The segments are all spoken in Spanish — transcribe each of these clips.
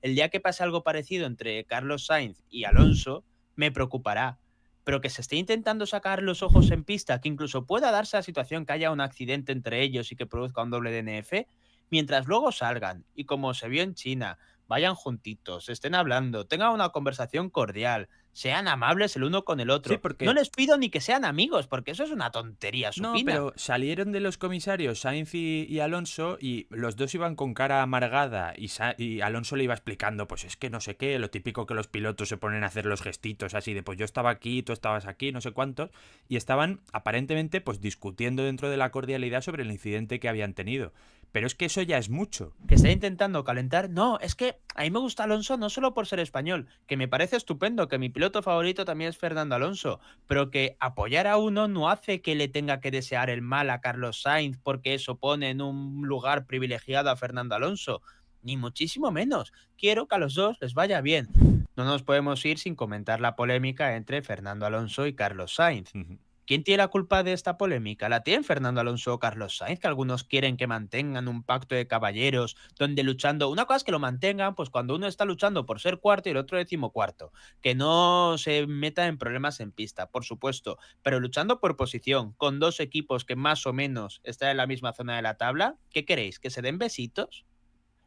El día que pase algo parecido entre Carlos Sainz y Alonso, me preocupará. Pero que se esté intentando sacar los ojos en pista, que incluso pueda darse la situación que haya un accidente entre ellos y que produzca un doble DNF, mientras luego salgan y como se vio en China, vayan juntitos, estén hablando, tengan una conversación cordial, sean amables el uno con el otro. porque... No les pido ni que sean amigos, porque eso es una tontería. No, pero salieron de los comisarios Sainz y, Alonso y los dos iban con cara amargada y, Alonso le iba explicando, pues es que no sé qué, lo típico que los pilotos se ponen a hacer los gestitos así de, pues yo estaba aquí, tú estabas aquí, no sé cuántos, y estaban aparentemente pues discutiendo dentro de la cordialidad sobre el incidente que habían tenido. Pero es que eso ya es mucho. Que está intentando calentar. No, es que a mí me gusta Alonso no solo por ser español, que me parece estupendo, que mi piloto favorito también es Fernando Alonso, pero que apoyar a uno no hace que le tenga que desear el mal a Carlos Sainz porque eso pone en un lugar privilegiado a Fernando Alonso, ni muchísimo menos. Quiero que a los dos les vaya bien. No nos podemos ir sin comentar la polémica entre Fernando Alonso y Carlos Sainz. ¿Quién tiene la culpa de esta polémica? ¿La tiene Fernando Alonso o Carlos Sainz? Que algunos quieren que mantengan un pacto de caballeros donde luchando. Una cosa es que lo mantengan, pues cuando uno está luchando por ser cuarto y el otro decimocuarto. Que no se meta en problemas en pista, por supuesto. Pero luchando por posición, con dos equipos que más o menos están en la misma zona de la tabla, ¿qué queréis? ¿Que se den besitos?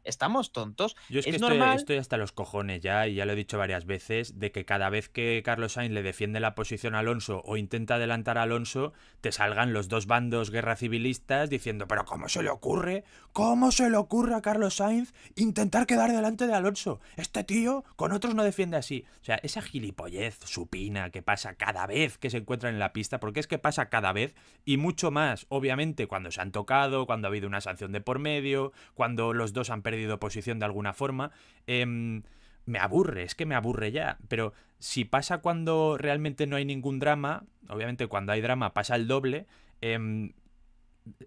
¿Estamos tontos? Yo es, que estoy, estoy, hasta los cojones ya, y ya lo he dicho varias veces, de que cada vez que Carlos Sainz le defiende la posición a Alonso o intenta adelantar a Alonso, te salgan los dos bandos guerra civilistas diciendo, pero ¿cómo se le ocurre? ¿Cómo se le ocurre a Carlos Sainz intentar quedar delante de Alonso? Este tío con otros no defiende así. O sea, esa gilipollez supina que pasa cada vez que se encuentran en la pista, porque es que pasa cada vez y mucho más, obviamente, cuando se han tocado, cuando ha habido una sanción de por medio, cuando los dos han perdido perdido posición de alguna forma. Em, me aburre, es que me aburre ya. Pero si pasa cuando realmente no hay ningún drama, obviamente cuando hay drama pasa el doble, em,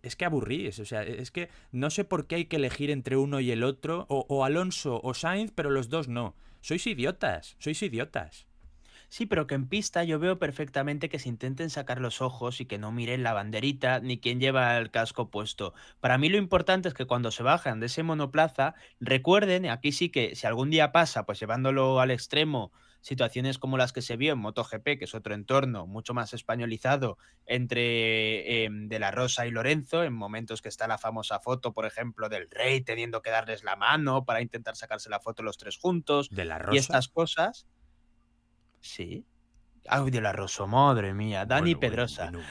es que aburrís, o sea, es que no sé por qué hay que elegir entre uno y el otro, o Alonso o Sainz, pero los dos no. Sois idiotas, sois idiotas. Sí, pero que en pista yo veo perfectamente que se intenten sacar los ojos y que no miren la banderita ni quién lleva el casco puesto. Para mí lo importante es que cuando se bajan de ese monoplaza, recuerden, aquí sí que si algún día pasa, pues llevándolo al extremo, situaciones como las que se vio en MotoGP, que es otro entorno mucho más españolizado entre em, De La Rosa y Lorenzo, en momentos que está la famosa foto, por ejemplo, del rey teniendo que darles la mano para intentar sacarse la foto los tres juntos. De La Rosa. Y estas cosas. Sí. Ay, de la Rosa, madre mía. Dani Pedrosa. Bueno,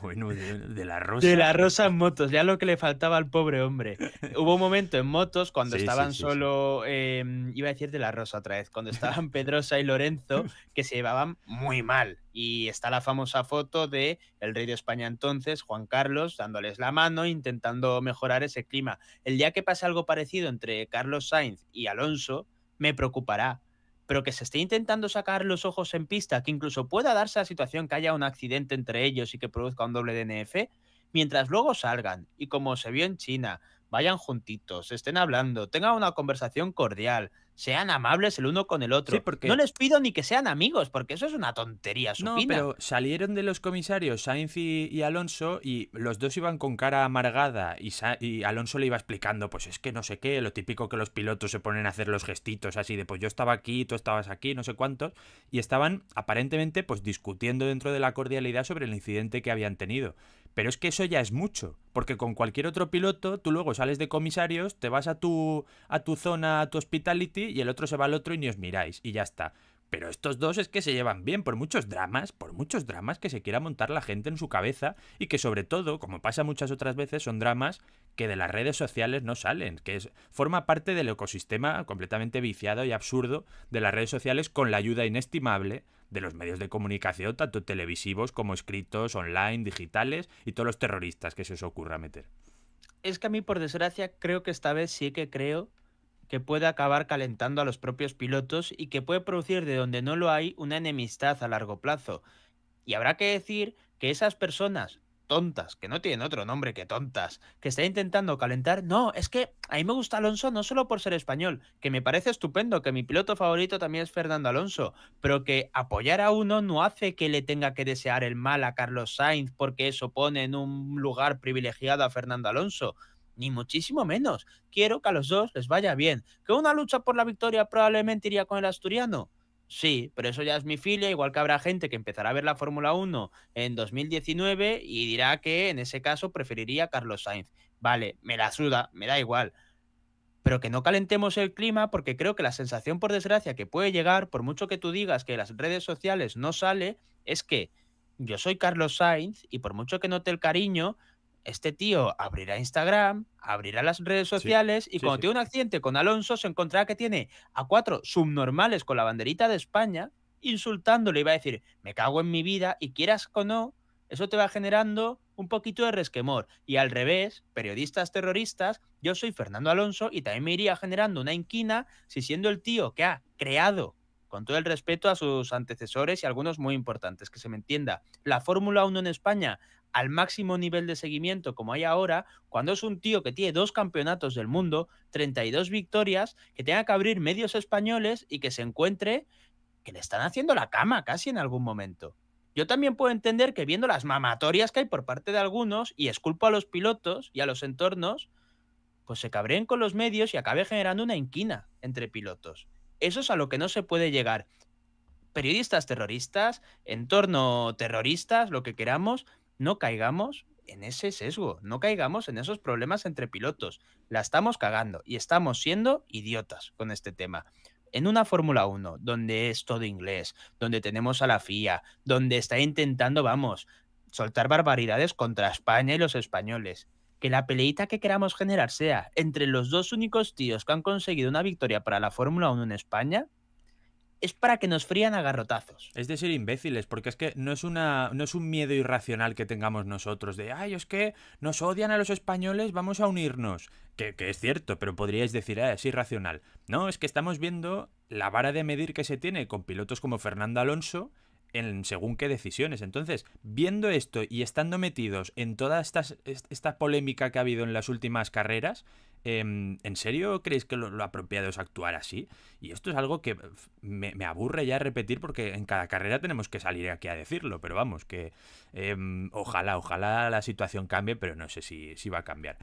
bueno, de, la Rosa. De la Rosa en motos, ya lo que le faltaba al pobre hombre. Hubo un momento en motos cuando estaban solo, em, iba a decir de la Rosa otra vez, cuando estaban Pedrosa y Lorenzo, que se llevaban muy mal. Y está la famosa foto de el rey de España entonces, Juan Carlos, dándoles la mano, intentando mejorar ese clima. El día que pase algo parecido entre Carlos Sainz y Alonso, me preocupará pero que se esté intentando sacar los ojos en pista, que incluso pueda darse la situación que haya un accidente entre ellos y que produzca un doble DNF, mientras luego salgan, y como se vio en China, vayan juntitos, estén hablando, tengan una conversación cordial, sean amables el uno con el otro. porque... No les pido ni que sean amigos, porque eso es una tontería. No, pero salieron de los comisarios Sainz y, Alonso y los dos iban con cara amargada y, Alonso le iba explicando, pues es que no sé qué, lo típico que los pilotos se ponen a hacer los gestitos así de, pues yo estaba aquí, tú estabas aquí, no sé cuántos, y estaban aparentemente pues discutiendo dentro de la cordialidad sobre el incidente que habían tenido. Pero es que eso ya es mucho, porque con cualquier otro piloto tú luego sales de comisarios, te vas a tu, a tu zona, a tu hospitality y el otro se va al otro y ni os miráis y ya está. Pero estos dos es que se llevan bien por muchos dramas, por muchos dramas que se quiera montar la gente en su cabeza y que sobre todo, como pasa muchas otras veces, son dramas que de las redes sociales no salen, que forma parte del ecosistema completamente viciado y absurdo de las redes sociales con la ayuda inestimable de los medios de comunicación, tanto televisivos como escritos, online, digitales y todos los terroristas que se os ocurra meter. Es que a mí, por desgracia, creo que esta vez sí que creo que puede acabar calentando a los propios pilotos y que puede producir de donde no lo hay una enemistad a largo plazo. Y habrá que decir que esas personas tontas, que no tienen otro nombre que tontas, que está intentando calentar. No, es que a mí me gusta Alonso no solo por ser español, que me parece estupendo, que mi piloto favorito también es Fernando Alonso, pero que apoyar a uno no hace que le tenga que desear el mal a Carlos Sainz porque eso pone en un lugar privilegiado a Fernando Alonso ni muchísimo menos. Quiero que a los dos les vaya bien. Que una lucha por la victoria probablemente iría con el asturiano. Sí, pero eso ya es mi filia, igual que habrá gente que empezará a ver la Fórmula 1 en 2019 y dirá que en ese caso preferiría Carlos Sainz. Vale, me la suda, me da igual. Pero que no calentemos el clima porque creo que la sensación, por desgracia, que puede llegar, por mucho que tú digas que las redes sociales no sale, es que yo soy Carlos Sainz y por mucho que note el cariño, este tío abrirá Instagram, abrirá las redes sociales y cuando tiene un accidente con Alonso se encontrará que tiene a cuatro subnormales con la banderita de España insultándole y va a decir, me cago en mi vida y quieras o no, eso te va generando un poquito de resquemor. Y al revés, periodistas terroristas, yo soy Fernando Alonso y también me iría generando una inquina si siendo el tío que ha creado, con todo el respeto a sus antecesores y algunos muy importantes, que se me entienda, la Fórmula 1 en España al máximo nivel de seguimiento como hay ahora, cuando es un tío que tiene dos campeonatos del mundo, 32 victorias, que tenga que abrir medios españoles y que se encuentre que le están haciendo la cama casi en algún momento. Yo también puedo entender que viendo las mamatorias que hay por parte de algunos, y es culpa a los pilotos y a los entornos, pues se cabreen con los medios y acabe generando una inquina entre pilotos. Eso es a lo que no se puede llegar. Periodistas terroristas, entorno terroristas, lo que queramos, no caigamos en ese sesgo, no caigamos en esos problemas entre pilotos. La estamos cagando y estamos siendo idiotas con este tema. En una Fórmula 1, donde es todo inglés, donde tenemos a la FIA, donde está intentando, vamos, soltar barbaridades contra España y los españoles. Que la peleita que queramos generar sea entre los dos únicos tíos que han conseguido una victoria para la Fórmula 1 en España, es para que nos frían a garrotazos. Es de ser imbéciles, porque es que no es, una, no es un miedo irracional que tengamos nosotros de, ay, es que nos odian a los españoles, vamos a unirnos. Que, es cierto, pero podríais decir, ah, es irracional. No, es que estamos viendo la vara de medir que se tiene con pilotos como Fernando Alonso en según qué decisiones. Entonces, viendo esto y estando metidos en toda esta polémica que ha habido en las últimas carreras, Em, ¿en serio creéis que lo, apropiado es actuar así? Y esto es algo que me, aburre ya repetir porque en cada carrera tenemos que salir aquí a decirlo, pero vamos, que em, ojalá, ojalá la situación cambie, pero no sé si va a cambiar.